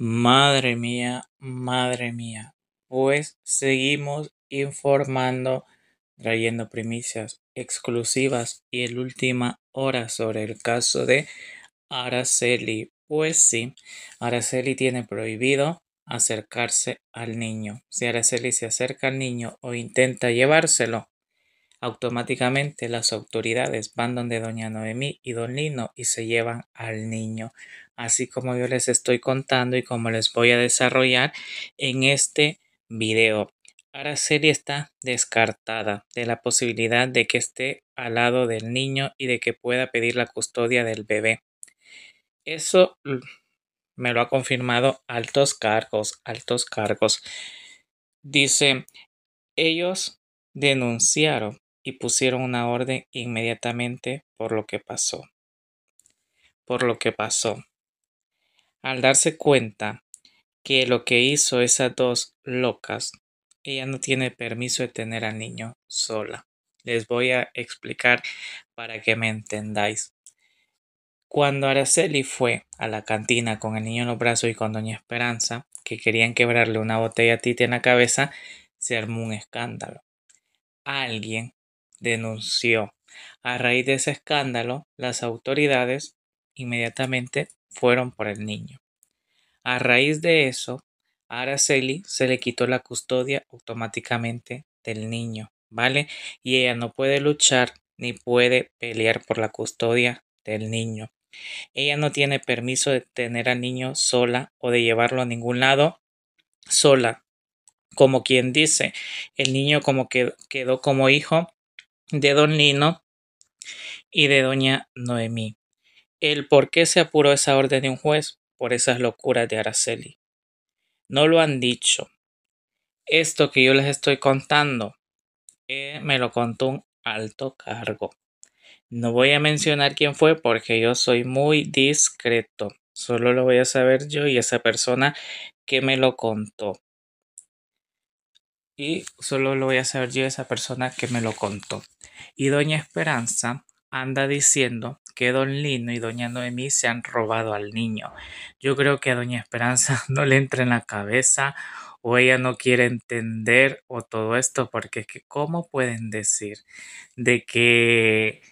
Madre mía, madre mía, pues seguimos informando, trayendo primicias exclusivas y el última hora sobre el caso de Araceli. Pues sí, Araceli tiene prohibido acercarse al niño. Si Araceli se acerca al niño o intenta llevárselo, automáticamente las autoridades van donde doña Noemí y don Lino y se llevan al niño así como yo les estoy contando y como les voy a desarrollar en este video. Araceli está descartada de la posibilidad de que esté al lado del niño y de que pueda pedir la custodia del bebé. Eso me lo ha confirmado altos cargos, altos cargos. Dice, ellos denunciaron y pusieron una orden inmediatamente por lo que pasó. Por lo que pasó. Al darse cuenta que lo que hizo esas dos locas, ella no tiene permiso de tener al niño sola. Les voy a explicar para que me entendáis. Cuando Araceli fue a la cantina con el niño en los brazos y con Doña Esperanza, que querían quebrarle una botella a Tite en la cabeza, se armó un escándalo. Alguien denunció. A raíz de ese escándalo, las autoridades inmediatamente fueron por el niño. A raíz de eso, Araceli se le quitó la custodia automáticamente del niño, ¿vale? Y ella no puede luchar ni puede pelear por la custodia del niño. Ella no tiene permiso de tener al niño sola o de llevarlo a ningún lado sola. Como quien dice, el niño como que quedó como hijo de don Lino y de doña Noemí el por qué se apuró esa orden de un juez por esas locuras de Araceli. No lo han dicho. Esto que yo les estoy contando eh, me lo contó un alto cargo. No voy a mencionar quién fue porque yo soy muy discreto. Solo lo voy a saber yo y esa persona que me lo contó. Y solo lo voy a saber yo y esa persona que me lo contó. Y doña Esperanza anda diciendo que don Lino y doña Noemí se han robado al niño. Yo creo que a doña Esperanza no le entra en la cabeza o ella no quiere entender o todo esto porque es que cómo pueden decir de que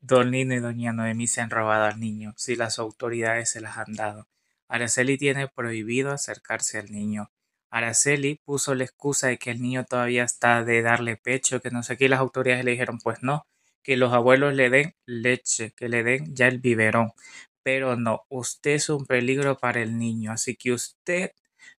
don Lino y doña Noemí se han robado al niño si las autoridades se las han dado. Araceli tiene prohibido acercarse al niño. Araceli puso la excusa de que el niño todavía está de darle pecho, que no sé qué, las autoridades le dijeron pues no, que los abuelos le den leche, que le den ya el biberón. Pero no, usted es un peligro para el niño, así que usted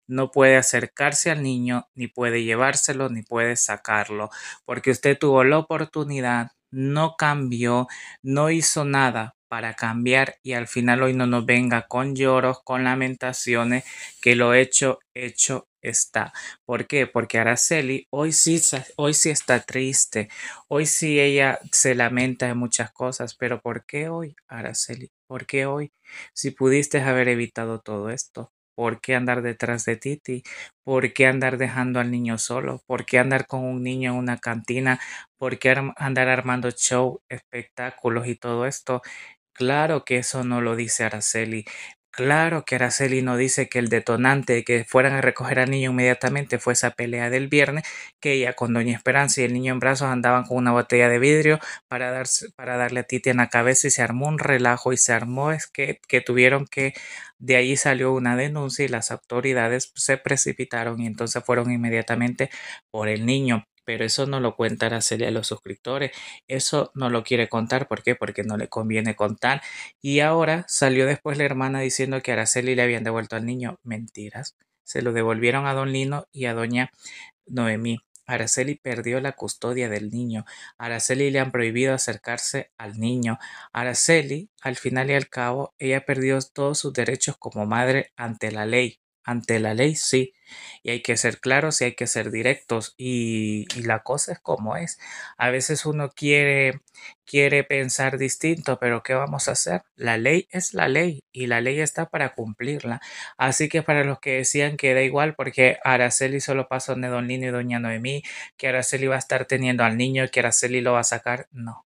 no puede acercarse al niño, ni puede llevárselo, ni puede sacarlo, porque usted tuvo la oportunidad, no cambió, no hizo nada para cambiar y al final hoy no nos venga con lloros, con lamentaciones, que lo hecho, hecho está. ¿Por qué? Porque Araceli hoy sí, hoy sí está triste, hoy sí ella se lamenta de muchas cosas, pero ¿por qué hoy, Araceli? ¿Por qué hoy? Si pudiste haber evitado todo esto. ¿Por qué andar detrás de Titi? ¿Por qué andar dejando al niño solo? ¿Por qué andar con un niño en una cantina? ¿Por qué andar armando show, espectáculos y todo esto? Claro que eso no lo dice Araceli. Claro que Araceli no dice que el detonante de que fueran a recoger al niño inmediatamente fue esa pelea del viernes, que ella con Doña Esperanza y el niño en brazos andaban con una botella de vidrio para, para darle a Titi en la cabeza y se armó un relajo y se armó es que, que tuvieron que, de allí salió una denuncia y las autoridades se precipitaron y entonces fueron inmediatamente por el niño pero eso no lo cuenta Araceli a los suscriptores. Eso no lo quiere contar. ¿Por qué? Porque no le conviene contar. Y ahora salió después la hermana diciendo que Araceli le habían devuelto al niño. Mentiras. Se lo devolvieron a don Lino y a doña Noemí. Araceli perdió la custodia del niño. Araceli le han prohibido acercarse al niño. Araceli, al final y al cabo, ella perdió todos sus derechos como madre ante la ley ante la ley, sí. Y hay que ser claros y hay que ser directos. Y, la cosa es como es. A veces uno quiere, quiere pensar distinto, pero ¿qué vamos a hacer? La ley es la ley y la ley está para cumplirla. Así que para los que decían que da igual porque Araceli solo pasó de Don Lino y Doña Noemí, que Araceli va a estar teniendo al niño, y que Araceli lo va a sacar, no.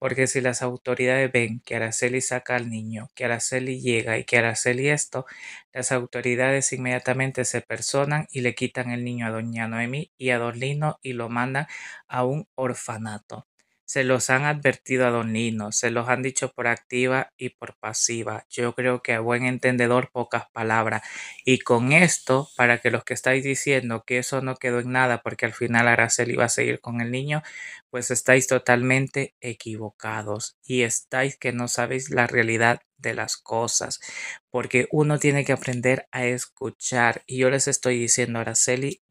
Porque si las autoridades ven que Araceli saca al niño, que Araceli llega y que Araceli esto, las autoridades inmediatamente se personan y le quitan el niño a doña Noemí y a Don Lino y lo mandan a un orfanato. Se los han advertido a don Nino, se los han dicho por activa y por pasiva. Yo creo que a buen entendedor pocas palabras. Y con esto, para que los que estáis diciendo que eso no quedó en nada porque al final Araceli iba a seguir con el niño, pues estáis totalmente equivocados y estáis que no sabéis la realidad de las cosas, porque uno tiene que aprender a escuchar. Y yo les estoy diciendo, Araceli,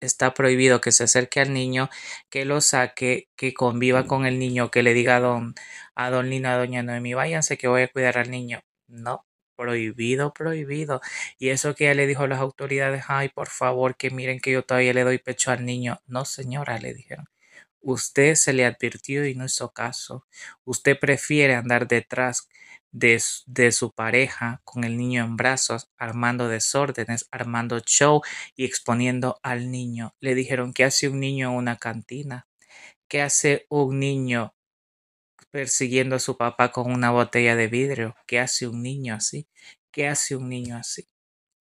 está prohibido que se acerque al niño, que lo saque, que conviva con el niño, que le diga a don, a don Lino, a doña Noemi, váyanse que voy a cuidar al niño. No, prohibido, prohibido. Y eso que ya le dijo a las autoridades, ay, por favor, que miren que yo todavía le doy pecho al niño. No, señora, le dijeron. Usted se le advirtió y no hizo caso. Usted prefiere andar detrás de, su pareja con el niño en brazos, armando desórdenes, armando show y exponiendo al niño. Le dijeron, ¿qué hace un niño en una cantina? ¿Qué hace un niño persiguiendo a su papá con una botella de vidrio? ¿Qué hace un niño así? ¿Qué hace un niño así?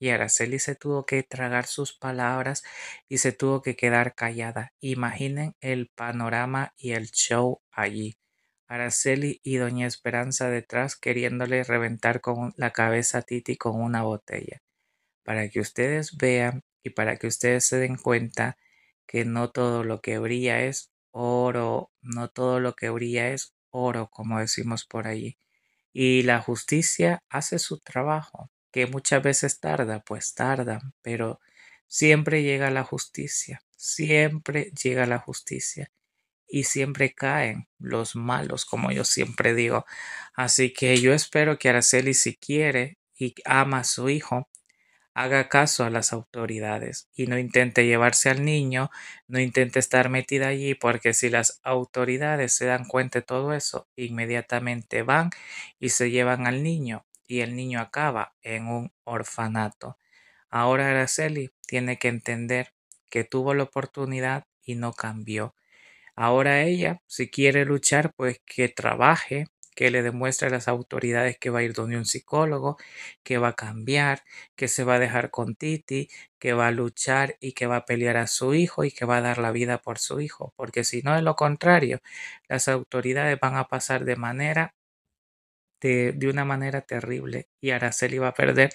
y Araceli se tuvo que tragar sus palabras y se tuvo que quedar callada. Imaginen el panorama y el show allí. Araceli y Doña Esperanza detrás queriéndole reventar con la cabeza a Titi con una botella. Para que ustedes vean y para que ustedes se den cuenta que no todo lo que brilla es oro, no todo lo que brilla es oro, como decimos por allí. Y la justicia hace su trabajo que muchas veces tarda, pues tardan, pero siempre llega la justicia, siempre llega la justicia y siempre caen los malos, como yo siempre digo. Así que yo espero que Araceli, si quiere y ama a su hijo, haga caso a las autoridades y no intente llevarse al niño, no intente estar metida allí, porque si las autoridades se dan cuenta de todo eso, inmediatamente van y se llevan al niño y el niño acaba en un orfanato. Ahora Araceli tiene que entender que tuvo la oportunidad y no cambió. Ahora ella, si quiere luchar, pues que trabaje, que le demuestre a las autoridades que va a ir donde un psicólogo, que va a cambiar, que se va a dejar con Titi, que va a luchar y que va a pelear a su hijo y que va a dar la vida por su hijo, porque si no es lo contrario, las autoridades van a pasar de manera de, una manera terrible y Araceli va a perder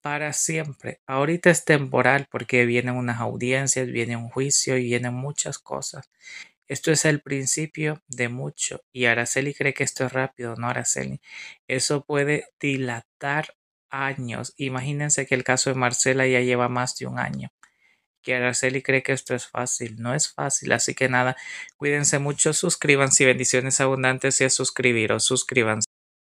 para siempre. Ahorita es temporal porque vienen unas audiencias, viene un juicio y vienen muchas cosas. Esto es el principio de mucho y Araceli cree que esto es rápido, ¿no, Araceli? Eso puede dilatar años. Imagínense que el caso de Marcela ya lleva más de un año. Que Araceli cree que esto es fácil. No es fácil. Así que nada, cuídense mucho, suscríbanse y bendiciones abundantes y a suscribiros, suscríbanse.